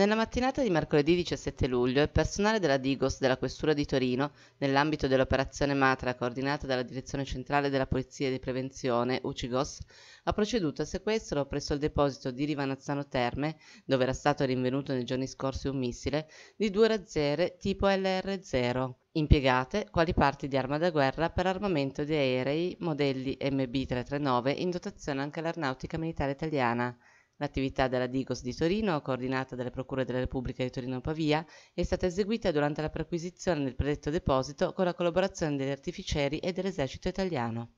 Nella mattinata di mercoledì 17 luglio, il personale della Digos della Questura di Torino, nell'ambito dell'operazione Matra coordinata dalla Direzione Centrale della Polizia di Prevenzione, UCIGOS, ha proceduto al sequestro presso il deposito di Rivanazzano Terme, dove era stato rinvenuto nei giorni scorsi un missile, di due razziere tipo LR-0, impiegate quali parti di arma da guerra per armamento di aerei modelli MB-339 in dotazione anche all'Aeronautica Militare Italiana. L'attività della Digos di Torino, coordinata dalle Procure della Repubblica di Torino Pavia, è stata eseguita durante la perquisizione del predetto deposito con la collaborazione degli artificieri e dell'esercito italiano.